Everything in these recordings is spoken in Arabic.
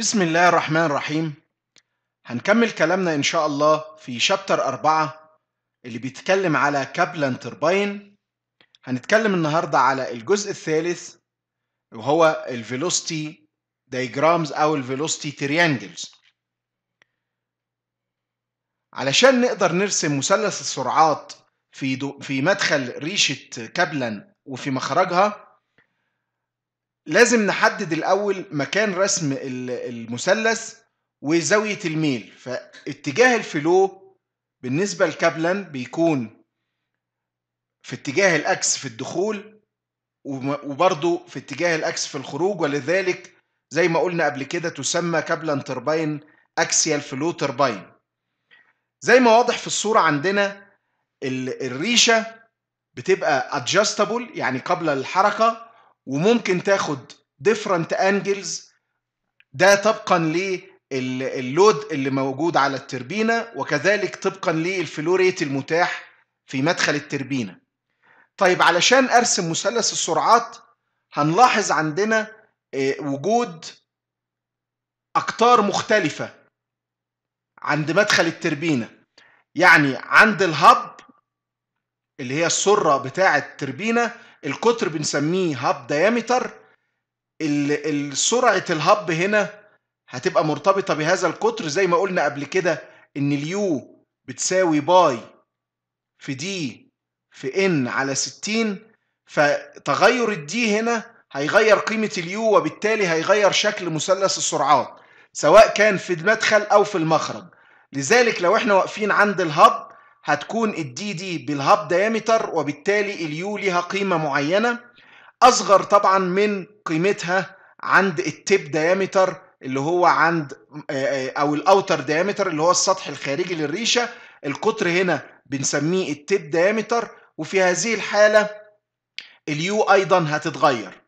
بسم الله الرحمن الرحيم هنكمل كلامنا إن شاء الله في شابتر أربعة اللي بيتكلم على كابلان ترباين هنتكلم النهاردة على الجزء الثالث وهو الفيلوستي دايجرامز أو الفيلوستي تريانجلز علشان نقدر نرسم مثلث السرعات في, في مدخل ريشة كابلان وفي مخرجها لازم نحدد الاول مكان رسم المثلث وزاويه الميل فاتجاه الفلو بالنسبه لكابلان بيكون في اتجاه الاكس في الدخول وبرضه في اتجاه الاكس في الخروج ولذلك زي ما قلنا قبل كده تسمى كابلان تربين اكسيال فلو تربين زي ما واضح في الصوره عندنا الريشه بتبقى ادجستبل يعني قبل الحركه وممكن تاخد ديفرنت انجلز ده طبقا للود اللي موجود على التربينه وكذلك طبقا للفلوريت المتاح في مدخل التربينه طيب علشان ارسم مثلث السرعات هنلاحظ عندنا آه، وجود اقطار مختلفه عند مدخل التربينه يعني عند الهب اللي هي السره بتاعه التربينه القطر بنسميه هاب دايمتر سرعة الهاب هنا هتبقى مرتبطة بهذا القطر زي ما قلنا قبل كده ان اليو بتساوي باي في دي في ان على 60 فتغير الدي هنا هيغير قيمة اليو وبالتالي هيغير شكل مثلث السرعات سواء كان في المدخل أو في المخرج لذلك لو احنا واقفين عند الهب هتكون الدي دي بالهاب دايمتر وبالتالي اليو ليها قيمة معينة أصغر طبعا من قيمتها عند التيب دايمتر اللي هو عند آه، آه، أو الأوتر دايمتر اللي هو السطح الخارجي للريشة القطر هنا بنسميه التيب دايمتر وفي هذه الحالة اليو أيضا هتتغير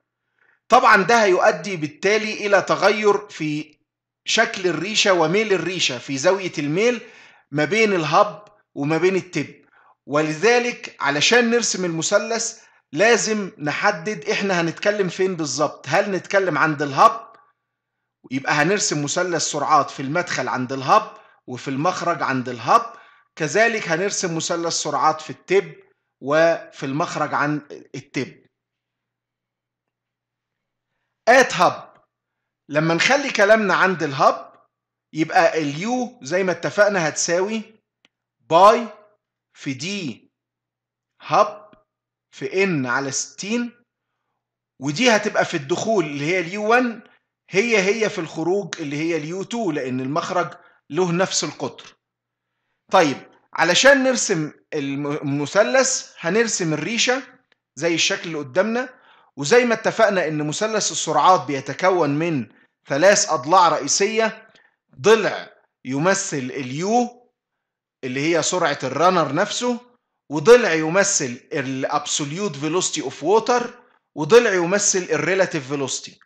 طبعا ده هيؤدي بالتالي إلى تغير في شكل الريشة وميل الريشة في زاوية الميل ما بين الهب وما بين التب ولذلك علشان نرسم المثلث لازم نحدد احنا هنتكلم فين بالظبط هل نتكلم عند الهب يبقى هنرسم مثلث سرعات في المدخل عند الهب وفي المخرج عند الهب كذلك هنرسم مثلث سرعات في التب وفي المخرج عند التب ات هب لما نخلي كلامنا عند الهب يبقى اليو زي ما اتفقنا هتساوي باي في دي هب في ان على 60 ودي هتبقى في الدخول اللي هي اليو 1 هي هي في الخروج اللي هي اليو 2 لان المخرج له نفس القطر طيب علشان نرسم المثلث هنرسم الريشه زي الشكل اللي قدامنا وزي ما اتفقنا ان مثلث السرعات بيتكون من ثلاث اضلاع رئيسيه ضلع يمثل اليو اللي هي سرعة الرنر نفسه وضلع يمثل الابسوليوت فيلوستي اوف ووتر وضلع يمثل الريلاتيف فيلوستي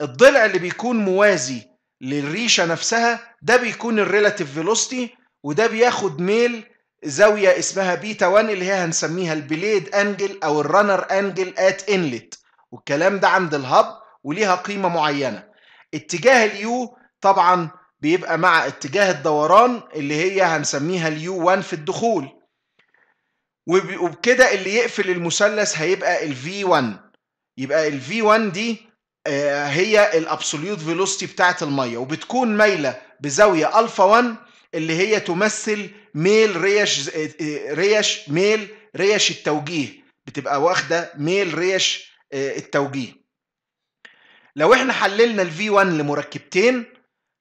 الضلع اللي بيكون موازي للريشه نفسها ده بيكون الريلاتيف فيلوستي وده بياخد ميل زاويه اسمها بيتا 1 اللي هي هنسميها البليد انجل او الرنر انجل ات انلت والكلام ده عند الهب وليها قيمه معينه اتجاه اليو طبعا بيبقى مع اتجاه الدوران اللي هي هنسميها اليو 1 في الدخول وبكده اللي يقفل المثلث هيبقى الفي 1 يبقى الفي 1 دي آه، هي الابسوليوت فيلوستي بتاعه الميه وبتكون مايله بزاويه الفا 1 اللي هي تمثل ميل ريش آه، ريش ميل ريش التوجيه بتبقى واخده ميل ريش آه، التوجيه لو احنا حللنا الفي 1 لمركبتين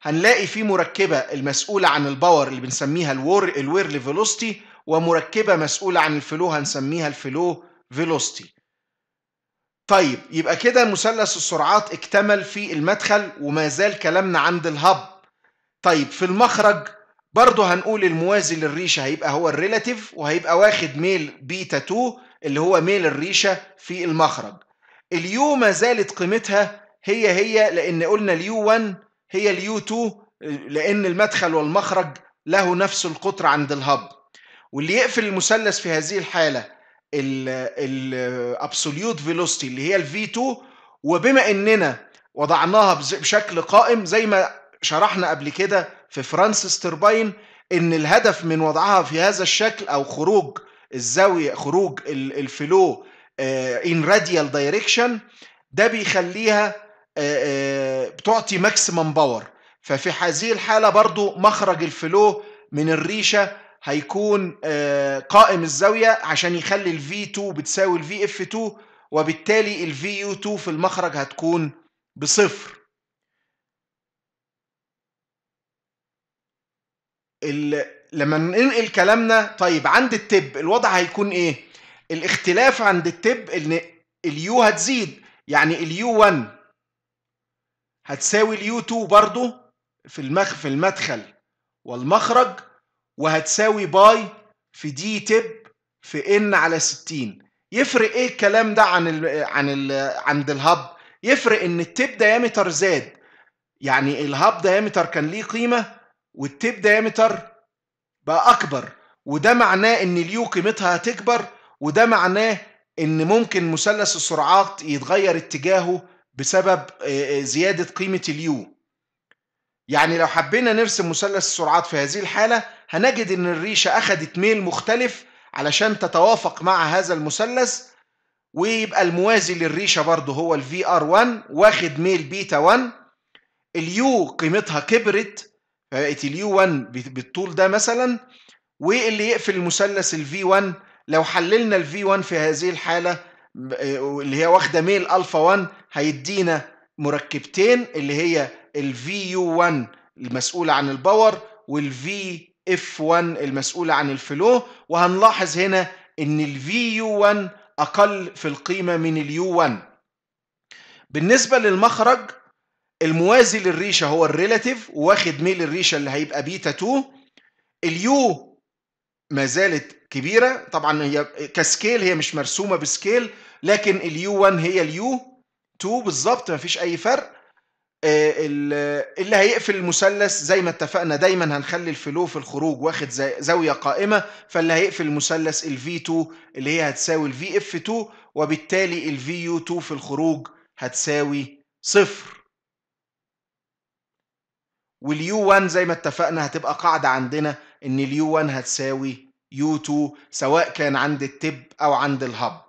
هنلاقي في مركبة المسؤولة عن الباور اللي بنسميها الور الويرل فيلوستي ومركبة مسؤولة عن الفلو هنسميها الفلو فيلوستي طيب يبقى كده مثلث السرعات اكتمل في المدخل وما زال كلامنا عند الهب طيب في المخرج برضه هنقول الموازي للريشه هيبقى هو الريلاتيف وهيبقى واخد ميل بيتا 2 اللي هو ميل الريشه في المخرج اليو ما زالت قيمتها هي هي لان قلنا اليو 1 هي اليو 2 لأن المدخل والمخرج له نفس القطر عند الهب واللي يقفل المثلث في هذه الحالة الابسوليوت فيلوستي اللي هي الفي 2 وبما اننا وضعناها بشكل قائم زي ما شرحنا قبل كده في فرانسيس ترباين ان الهدف من وضعها في هذا الشكل او خروج الزاويه خروج الفلو ان راديال دايركشن ده بيخليها آه، آه، بتعطي ماكسيمم باور ففي هذه الحالة برضو مخرج الفلو من الريشة هيكون آه، قائم الزاوية عشان يخلي ال V2 بتساوي ال VF2 وبالتالي ال VU2 في المخرج هتكون بصفر لما ننقل كلامنا طيب عند التب الوضع هيكون ايه؟ الاختلاف عند التب ان اليو هتزيد يعني اليو 1 هتساوي اليو 2 برضو في المخ في المدخل والمخرج وهتساوي باي في دي تب في ان على 60 يفرق ايه الكلام ده عن ال عن ال عند الهب يفرق ان التب دايمتر زاد يعني الهاب دايمتر كان ليه قيمه والتب دايمتر بقى اكبر وده معناه ان اليو قيمتها هتكبر وده معناه ان ممكن مثلث السرعات يتغير اتجاهه بسبب آه، آه، زيادة قيمة اليو يعني لو حبينا نرسم مثلث السرعات في هذه الحالة هنجد ان الريشة اخدت ميل مختلف علشان تتوافق مع هذا المثلث ويبقى الموازي للريشة برضه هو ال VR1 واخد ميل بيتا 1 اليو قيمتها كبرت فبقت اليو 1 بالطول ده مثلا واللي يقفل المثلث ال V1 لو حللنا ال V1 في هذه الحالة اللي هي واخده ميل الفا 1 هيدينا مركبتين اللي هي الفي يو 1 المسؤوله عن الباور والفي اف 1 المسؤوله عن الفلو وهنلاحظ هنا ان الفي يو 1 اقل في القيمه من اليو 1 بالنسبه للمخرج الموازي للريشه هو الريلاتيف واخد ميل الريشه اللي هيبقى بيتا 2 اليو ما زالت كبيره طبعا هي كسكيل هي مش مرسومه بسكيل لكن اليو 1 هي اليو 2 بالظبط مفيش اي فرق آه، اللي هيقفل المثلث زي ما اتفقنا دايما هنخلي الفلو في الخروج واخد زاويه قائمه فاللي هيقفل المثلث الفي 2 اللي هي هتساوي الفي اف 2 وبالتالي الفي يو 2 في الخروج هتساوي صفر واليو 1 زي ما اتفقنا هتبقى قاعده عندنا ان اليو 1 هتساوي يوتو 2 سواء كان عند التب او عند الهب